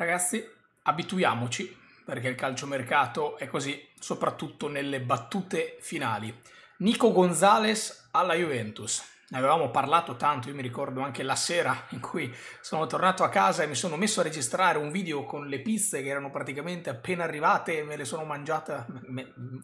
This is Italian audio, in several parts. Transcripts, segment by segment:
Ragazzi, abituiamoci perché il calciomercato è così, soprattutto nelle battute finali. Nico Gonzales alla Juventus ne avevamo parlato tanto, io mi ricordo anche la sera in cui sono tornato a casa e mi sono messo a registrare un video con le pizze che erano praticamente appena arrivate e me le sono mangiata,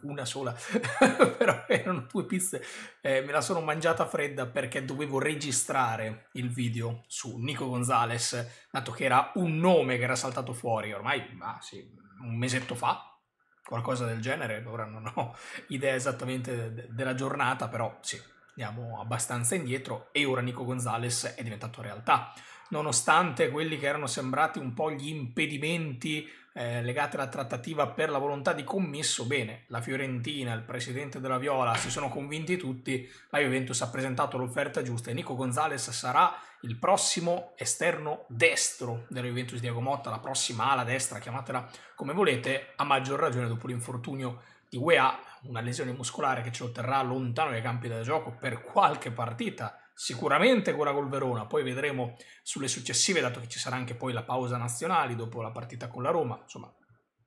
una sola, però erano due pizze, eh, me la sono mangiata fredda perché dovevo registrare il video su Nico Gonzalez, dato che era un nome che era saltato fuori ormai, ah, sì, un mesetto fa, qualcosa del genere, ora non ho idea esattamente della giornata, però sì, andiamo abbastanza indietro, e ora Nico Gonzalez è diventato realtà. Nonostante quelli che erano sembrati un po' gli impedimenti eh, legati alla trattativa per la volontà di commisso, bene, la Fiorentina, il presidente della Viola si sono convinti tutti, la Juventus ha presentato l'offerta giusta e Nico Gonzalez sarà il prossimo esterno destro della Juventus Diego Motta, la prossima ala destra, chiamatela come volete, a maggior ragione dopo l'infortunio di UEA una lesione muscolare che ci lo terrà lontano dai campi da gioco per qualche partita, sicuramente quella col Verona, poi vedremo sulle successive, dato che ci sarà anche poi la pausa nazionale dopo la partita con la Roma, insomma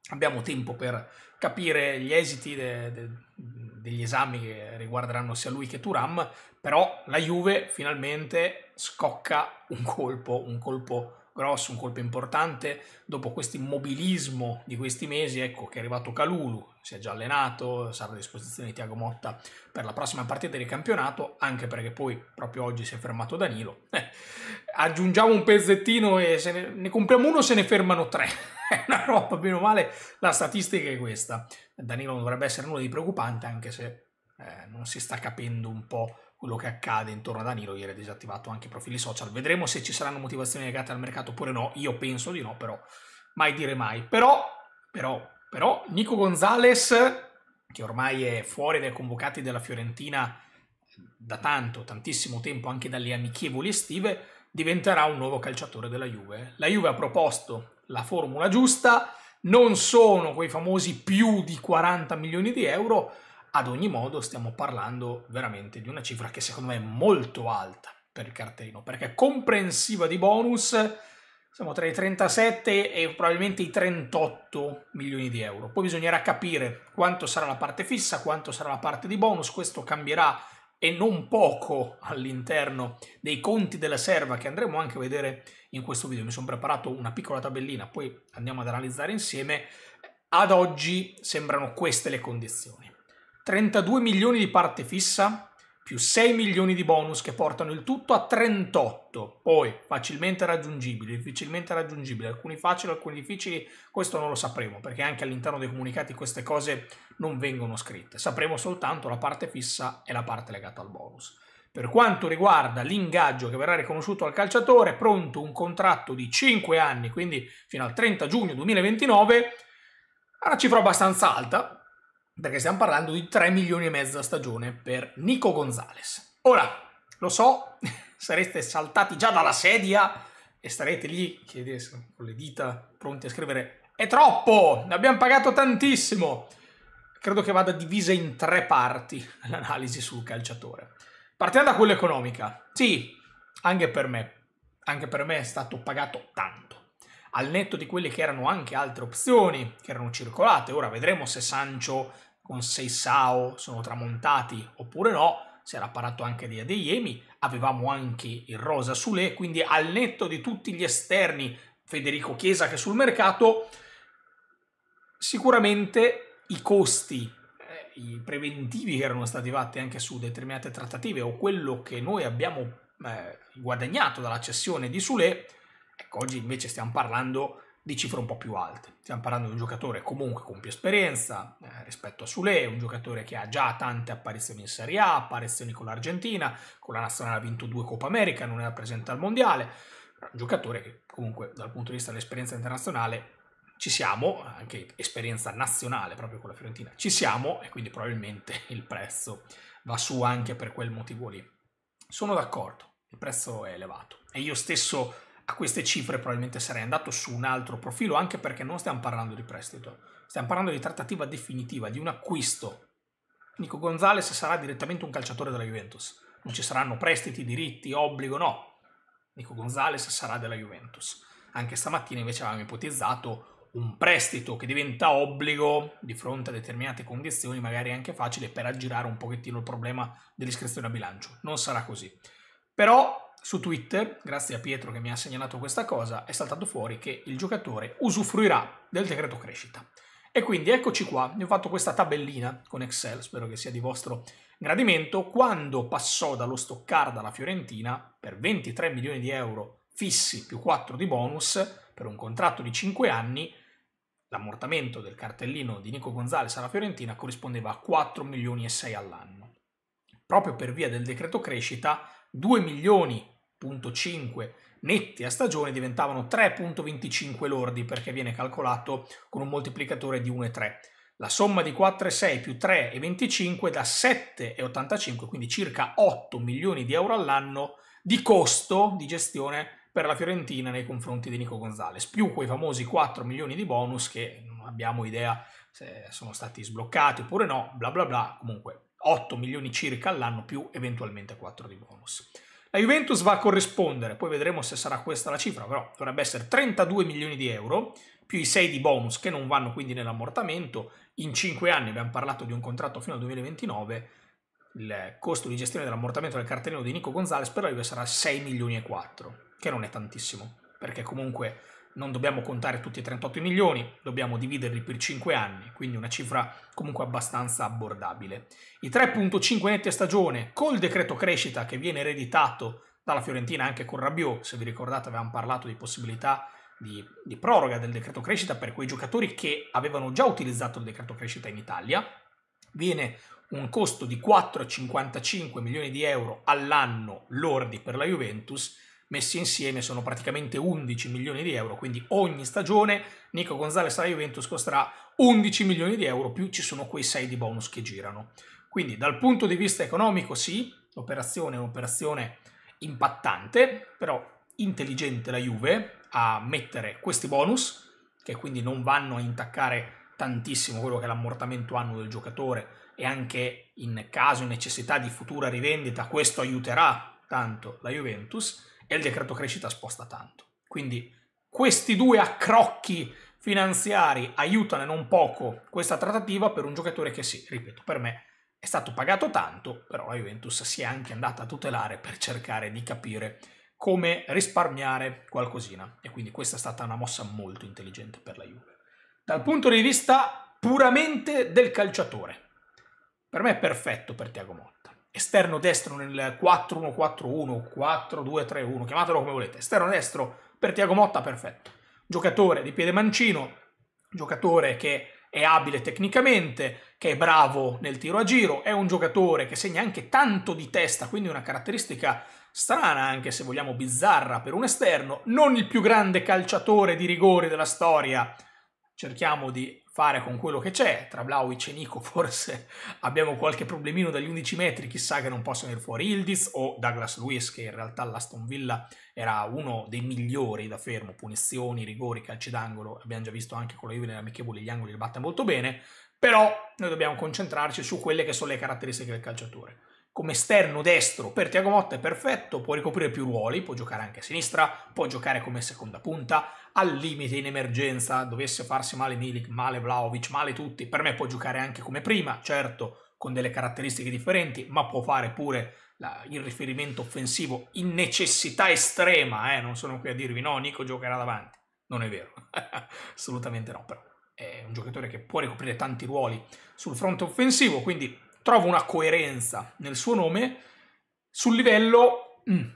abbiamo tempo per capire gli esiti de, de, degli esami che riguarderanno sia lui che Turam, però la Juve finalmente scocca un colpo, un colpo grosso, un colpo importante dopo questo immobilismo di questi mesi, ecco che è arrivato Calulu, si è già allenato, sarà a disposizione di Tiago Motta per la prossima partita del campionato, anche perché poi proprio oggi si è fermato Danilo. Eh, aggiungiamo un pezzettino e ne, ne, compriamo uno se ne fermano tre. È una roba, meno male, la statistica è questa. Danilo non dovrebbe essere nulla di preoccupante, anche se eh, non si sta capendo un po' quello che accade intorno a Danilo, ieri ha disattivato anche i profili social. Vedremo se ci saranno motivazioni legate al mercato oppure no. Io penso di no, però mai dire mai. Però, però, però, Nico Gonzalez, che ormai è fuori dai convocati della Fiorentina eh, da tanto, tantissimo tempo, anche dalle amichevoli estive, diventerà un nuovo calciatore della Juve. La Juve ha proposto la formula giusta, non sono quei famosi più di 40 milioni di euro, ad ogni modo stiamo parlando veramente di una cifra che secondo me è molto alta per il cartellino, perché comprensiva di bonus siamo tra i 37 e probabilmente i 38 milioni di euro. Poi bisognerà capire quanto sarà la parte fissa, quanto sarà la parte di bonus, questo cambierà e non poco all'interno dei conti della serva che andremo anche a vedere in questo video. Mi sono preparato una piccola tabellina, poi andiamo ad analizzare insieme. Ad oggi sembrano queste le condizioni. 32 milioni di parte fissa più 6 milioni di bonus che portano il tutto a 38, poi facilmente raggiungibili, difficilmente raggiungibili, alcuni facili, alcuni difficili, questo non lo sapremo perché anche all'interno dei comunicati queste cose non vengono scritte, sapremo soltanto la parte fissa e la parte legata al bonus. Per quanto riguarda l'ingaggio che verrà riconosciuto al calciatore, pronto un contratto di 5 anni, quindi fino al 30 giugno 2029, una cifra abbastanza alta, perché stiamo parlando di 3 milioni e mezzo a stagione per Nico Gonzalez. Ora, lo so, sareste saltati già dalla sedia e starete lì chiedete, con le dita pronti a scrivere è troppo, ne abbiamo pagato tantissimo. Credo che vada divisa in tre parti l'analisi sul calciatore. Partiamo da quella economica. Sì, anche per me. Anche per me è stato pagato tanto al netto di quelle che erano anche altre opzioni che erano circolate. Ora vedremo se Sancho con Sei Sao sono tramontati oppure no, si era parlato anche di Adeyemi, avevamo anche il Rosa Sule, quindi al netto di tutti gli esterni, Federico Chiesa che è sul mercato, sicuramente i costi eh, i preventivi che erano stati fatti anche su determinate trattative o quello che noi abbiamo eh, guadagnato dalla cessione di Sule, ecco oggi invece stiamo parlando di di cifre un po' più alte. Stiamo parlando di un giocatore comunque con più esperienza eh, rispetto a Sule, un giocatore che ha già tante apparizioni in Serie A, apparizioni con l'Argentina, con la nazionale ha vinto due Coppa America, non era presente al Mondiale, un giocatore che comunque dal punto di vista dell'esperienza internazionale ci siamo, anche esperienza nazionale proprio con la Fiorentina, ci siamo e quindi probabilmente il prezzo va su anche per quel motivo lì. Sono d'accordo, il prezzo è elevato e io stesso a queste cifre probabilmente sarei andato su un altro profilo, anche perché non stiamo parlando di prestito, stiamo parlando di trattativa definitiva, di un acquisto. Nico Gonzalez sarà direttamente un calciatore della Juventus, non ci saranno prestiti, diritti, obbligo, no. Nico Gonzalez sarà della Juventus. Anche stamattina invece avevamo ipotizzato un prestito che diventa obbligo di fronte a determinate condizioni, magari anche facile per aggirare un pochettino il problema dell'iscrizione a bilancio. Non sarà così. Però su Twitter, grazie a Pietro che mi ha segnalato questa cosa, è saltato fuori che il giocatore usufruirà del decreto crescita. E quindi eccoci qua, vi ho fatto questa tabellina con Excel, spero che sia di vostro gradimento, quando passò dallo Stoccarda alla Fiorentina per 23 milioni di euro fissi più 4 di bonus per un contratto di 5 anni, l'ammortamento del cartellino di Nico Gonzalez alla Fiorentina corrispondeva a 4 milioni e 6 all'anno. Proprio per via del decreto crescita, 2 milioni 3.5 netti a stagione diventavano 3.25 lordi perché viene calcolato con un moltiplicatore di 1,3. La somma di 4,6 più 3,25 dà 7,85, quindi circa 8 milioni di euro all'anno di costo di gestione per la Fiorentina nei confronti di Nico Gonzalez, più quei famosi 4 milioni di bonus che non abbiamo idea se sono stati sbloccati oppure no, bla bla bla, comunque 8 milioni circa all'anno più eventualmente 4 di bonus. La Juventus va a corrispondere, poi vedremo se sarà questa la cifra, però dovrebbe essere 32 milioni di euro, più i 6 di bonus che non vanno quindi nell'ammortamento, in 5 anni abbiamo parlato di un contratto fino al 2029, il costo di gestione dell'ammortamento del cartellino di Nico Gonzalez per la Juve sarà 6 milioni e 4, che non è tantissimo, perché comunque non dobbiamo contare tutti i 38 milioni, dobbiamo dividerli per 5 anni, quindi una cifra comunque abbastanza abbordabile. I 3.5 netti a stagione col decreto crescita che viene ereditato dalla Fiorentina anche con Rabiot, se vi ricordate avevamo parlato di possibilità di, di proroga del decreto crescita per quei giocatori che avevano già utilizzato il decreto crescita in Italia, viene un costo di 4,55 milioni di euro all'anno lordi per la Juventus messi insieme sono praticamente 11 milioni di euro, quindi ogni stagione Nico Gonzalez alla Juventus costerà 11 milioni di euro, più ci sono quei 6 di bonus che girano. Quindi dal punto di vista economico sì, l'operazione è un'operazione impattante, però intelligente la Juve a mettere questi bonus, che quindi non vanno a intaccare tantissimo quello che è l'ammortamento annuo del giocatore e anche in caso di necessità di futura rivendita questo aiuterà tanto la Juventus e il decreto crescita sposta tanto. Quindi questi due accrocchi finanziari aiutano e non poco questa trattativa per un giocatore che sì, ripeto, per me è stato pagato tanto, però la Juventus si è anche andata a tutelare per cercare di capire come risparmiare qualcosina e quindi questa è stata una mossa molto intelligente per la Juve. Dal punto di vista puramente del calciatore, per me è perfetto per Tiago Motta esterno destro nel 4-1-4-1, 4-2-3-1, chiamatelo come volete, esterno destro per Tiago Motta perfetto, giocatore di piede mancino, giocatore che è abile tecnicamente, che è bravo nel tiro a giro, è un giocatore che segna anche tanto di testa, quindi una caratteristica strana, anche se vogliamo bizzarra per un esterno, non il più grande calciatore di rigori della storia, cerchiamo di fare con quello che c'è. Tra Vlaovic e Nico forse abbiamo qualche problemino dagli 11 metri, chissà che non possa venire fuori Ildiz o Douglas Lewis che in realtà l'Aston Villa era uno dei migliori da fermo, punizioni, rigori, calci d'angolo, abbiamo già visto anche con la Juve nell'amichevole, gli angoli li batte molto bene, però noi dobbiamo concentrarci su quelle che sono le caratteristiche del calciatore come esterno destro per Tiago Motta è perfetto, può ricoprire più ruoli, può giocare anche a sinistra, può giocare come seconda punta, al limite in emergenza dovesse farsi male Milik, male Vlaovic, male tutti, per me può giocare anche come prima, certo con delle caratteristiche differenti, ma può fare pure la, il riferimento offensivo in necessità estrema, eh? non sono qui a dirvi no, Nico giocherà davanti, non è vero, assolutamente no, però è un giocatore che può ricoprire tanti ruoli sul fronte offensivo, quindi trova una coerenza nel suo nome sul livello... Mm,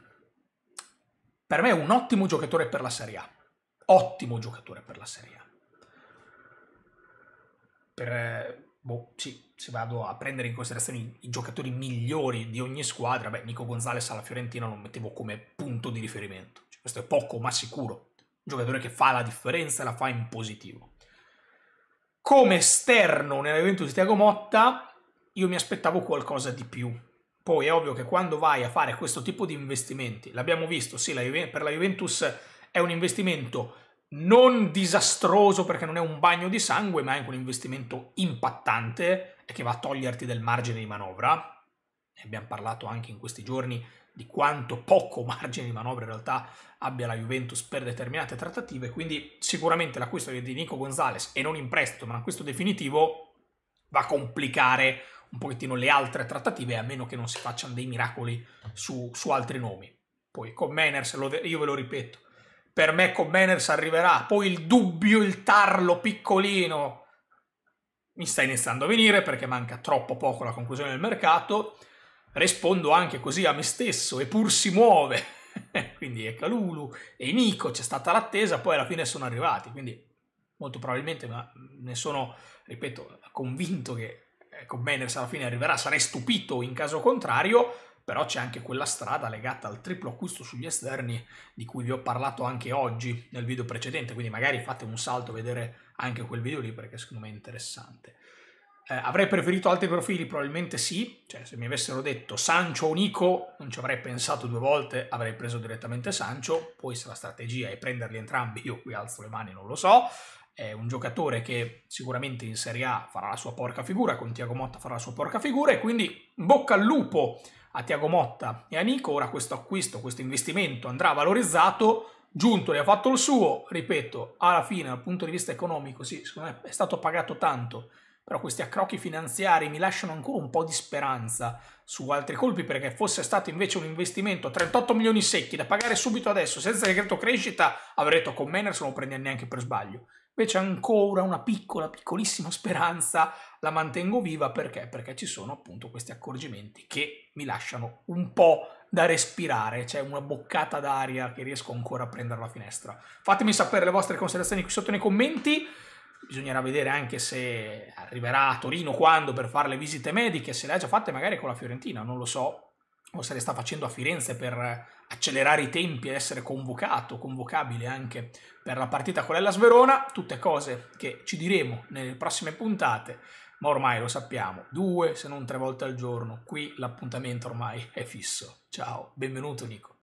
per me è un ottimo giocatore per la Serie A. Ottimo giocatore per la Serie A. Per, boh, sì, se vado a prendere in considerazione i, i giocatori migliori di ogni squadra, beh, Nico Gonzalez alla Fiorentina lo mettevo come punto di riferimento. Cioè, questo è poco, ma sicuro. Un giocatore che fa la differenza e la fa in positivo. Come esterno, nell'evento di Tiago Motta, io mi aspettavo qualcosa di più. Poi è ovvio che quando vai a fare questo tipo di investimenti, l'abbiamo visto, sì, la per la Juventus è un investimento non disastroso perché non è un bagno di sangue, ma è anche un investimento impattante e che va a toglierti del margine di manovra. Ne abbiamo parlato anche in questi giorni di quanto poco margine di manovra in realtà abbia la Juventus per determinate trattative, quindi sicuramente l'acquisto di Nico Gonzalez e non in prestito, ma un definitivo va a complicare un pochettino le altre trattative, a meno che non si facciano dei miracoli su, su altri nomi. Poi con io ve lo ripeto, per me con arriverà, poi il dubbio, il tarlo piccolino mi sta iniziando a venire perché manca troppo poco la conclusione del mercato, rispondo anche così a me stesso e pur si muove, quindi è Calulu e Nico, c'è stata l'attesa, poi alla fine sono arrivati, quindi molto probabilmente, ma ne sono, ripeto, convinto che ecco, Manners alla fine arriverà, sarei stupito in caso contrario, però c'è anche quella strada legata al triplo acquisto sugli esterni di cui vi ho parlato anche oggi nel video precedente, quindi magari fate un salto a vedere anche quel video lì perché secondo me è interessante. Eh, avrei preferito altri profili? Probabilmente sì, cioè se mi avessero detto Sancho o Nico non ci avrei pensato due volte, avrei preso direttamente Sancho, poi se la strategia è prenderli entrambi io qui alzo le mani non lo so, è un giocatore che sicuramente in Serie A farà la sua porca figura, con Tiago Motta farà la sua porca figura e quindi bocca al lupo a Tiago Motta e a Nico. Ora questo acquisto, questo investimento andrà valorizzato. Giuntoli ha fatto il suo, ripeto, alla fine dal punto di vista economico, sì, secondo me è stato pagato tanto, però questi accrocchi finanziari mi lasciano ancora un po' di speranza su altri colpi perché fosse stato invece un investimento 38 milioni secchi da pagare subito adesso senza decreto crescita avrei detto con Meners non lo prende neanche per sbaglio Invece ancora una piccola, piccolissima speranza la mantengo viva perché? Perché ci sono appunto questi accorgimenti che mi lasciano un po' da respirare, c'è cioè una boccata d'aria che riesco ancora a prendere alla finestra. Fatemi sapere le vostre considerazioni qui sotto nei commenti bisognerà vedere anche se arriverà a Torino quando per fare le visite mediche, se le ha già fatte magari con la Fiorentina, non lo so, o se le sta facendo a Firenze per accelerare i tempi e essere convocato, convocabile anche per la partita con l'Ellas Verona, tutte cose che ci diremo nelle prossime puntate, ma ormai lo sappiamo, due se non tre volte al giorno, qui l'appuntamento ormai è fisso. Ciao, benvenuto Nico.